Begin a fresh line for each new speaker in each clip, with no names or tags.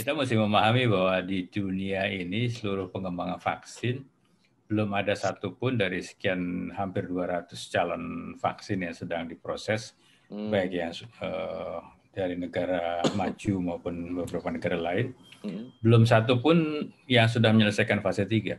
Kita mesti memahami bahwa di dunia ini seluruh pengembangan vaksin belum ada satupun dari sekian hampir 200 calon vaksin yang sedang diproses, hmm. baik yang uh, dari negara maju maupun beberapa negara lain, hmm. belum satupun yang sudah menyelesaikan fase 3.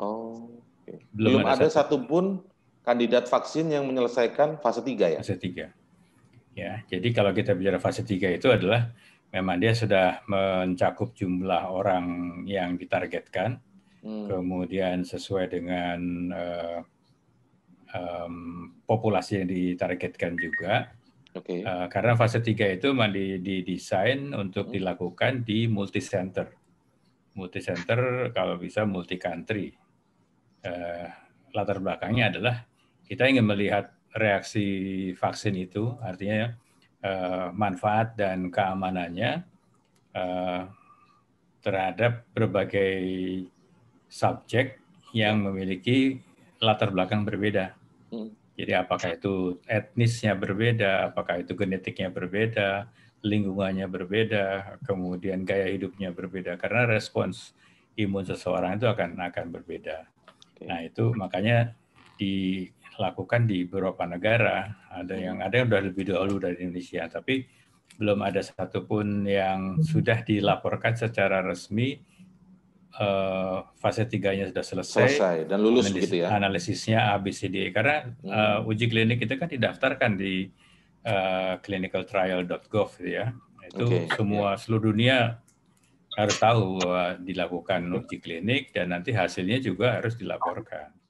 Oh, okay. belum, belum ada, ada satupun kandidat vaksin yang menyelesaikan fase 3 ya? Fase 3. Ya, jadi kalau kita bicara fase 3 itu adalah memang dia sudah mencakup jumlah orang yang ditargetkan, hmm. kemudian sesuai dengan uh, um, populasi yang ditargetkan juga. Okay. Uh, eh, karena fase 3 itu didesain untuk hmm. dilakukan di multi center. Multi center kalau bisa multi country. Uh, eh, latar belakangnya adalah kita ingin melihat reaksi vaksin itu, artinya Eh, manfaat dan keamanannya eh, terhadap berbagai subjek yang memiliki latar belakang berbeda. Hmm. Jadi apakah itu etnisnya berbeda, apakah itu genetiknya berbeda, lingkungannya berbeda, kemudian gaya hidupnya berbeda karena respons imun seseorang itu akan akan berbeda. Nah, itu makanya di lakukan di beberapa negara. Ada hmm. yang ada yang sudah lebih dahulu dari Indonesia, tapi belum ada satupun yang hmm. sudah dilaporkan secara resmi uh, fase tiganya sudah selesai, selesai dan lulus analisis, gitu ya. Analisisnya ABCD karena uh, uji klinik kita kan didaftarkan di uh, eh, clinicaltrial.gov gitu ya. Itu okay. Ya. semua yeah. seluruh dunia harus tahu bahwa dilakukan uji klinik dan nanti hasilnya juga harus dilaporkan.